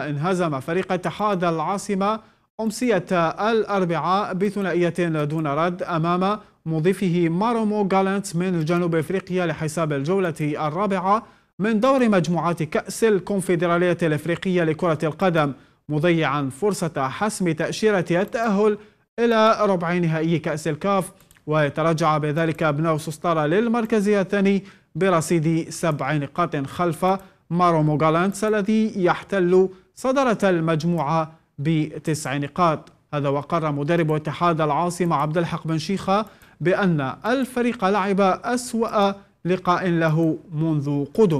انهزم فريق اتحاد العاصمة أمسية الأربعاء بثنائية دون رد أمام مضيفه مارومو غالانت من جنوب إفريقيا لحساب الجولة الرابعة من دور مجموعات كأس الكونفدرالية الإفريقية لكرة القدم مضيعا فرصة حسم تأشيرة التأهل إلى ربع نهائي كأس الكاف ويتراجع بذلك أبناء سوستارا للمركز الثاني برصيد سبع نقاط خلف مارومو غالانتس الذي يحتل صدرت المجموعة بتسع نقاط هذا وقر مدرب اتحاد العاصمة عبد الحق بن شيخة بأن الفريق لعب أسوأ لقاء له منذ قدم